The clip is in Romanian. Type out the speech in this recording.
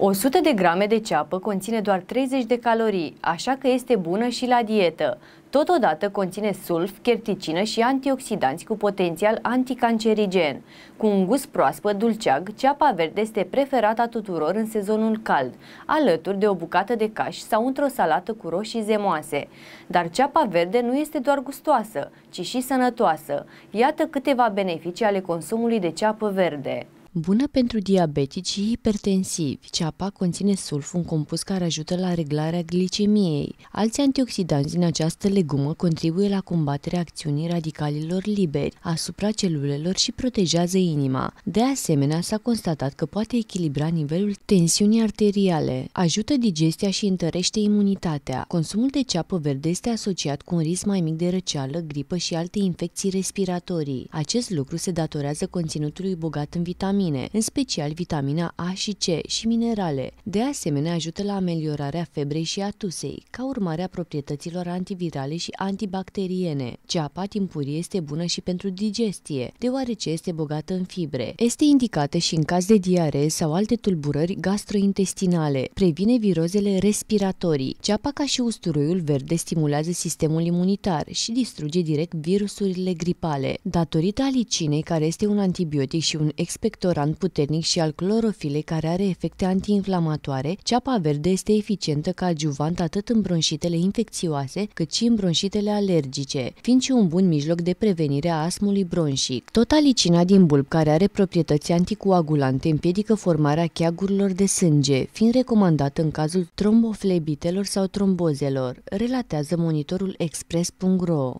100 de grame de ceapă conține doar 30 de calorii, așa că este bună și la dietă. Totodată conține sulf, cherticină și antioxidanți cu potențial anticancerigen. Cu un gust proaspăt dulceag, ceapa verde este a tuturor în sezonul cald, alături de o bucată de caș sau într-o salată cu roșii zemoase. Dar ceapa verde nu este doar gustoasă, ci și sănătoasă. Iată câteva beneficii ale consumului de ceapă verde. Bună pentru diabetici și hipertensivi, ceapa conține sulf, un compus care ajută la reglarea glicemiei. Alți antioxidanți din această legumă contribuie la combaterea acțiunii radicalilor liberi asupra celulelor și protejează inima. De asemenea, s-a constatat că poate echilibra nivelul tensiunii arteriale, ajută digestia și întărește imunitatea. Consumul de ceapă verde este asociat cu un risc mai mic de răceală, gripă și alte infecții respiratorii. Acest lucru se datorează conținutului bogat în vitamine proteine, în special vitamina A și C și minerale. De asemenea, ajută la ameliorarea febrei și a tusei, ca urmare a proprietăților antivirale și antibacteriene. Ceapa timpurie este bună și pentru digestie, deoarece este bogată în fibre. Este indicată și în caz de diaree sau alte tulburări gastrointestinale. Previne virozele respiratorii. Ceapa ca și usturoiul verde stimulează sistemul imunitar și distruge direct virusurile gripale. Datorită alicinei, care este un antibiotic și un expector expectorant puternic și al clorofilei care are efecte antiinflamatoare, ceapa verde este eficientă ca adjuvant atât în bronșitele infecțioase cât și în bronșitele alergice, fiind și un bun mijloc de prevenire a astmului bronșic. Tot alicina din bulb, care are proprietăți anticoagulante, împiedică formarea cheagurilor de sânge, fiind recomandată în cazul tromboflebitelor sau trombozelor, relatează monitorul express.ro.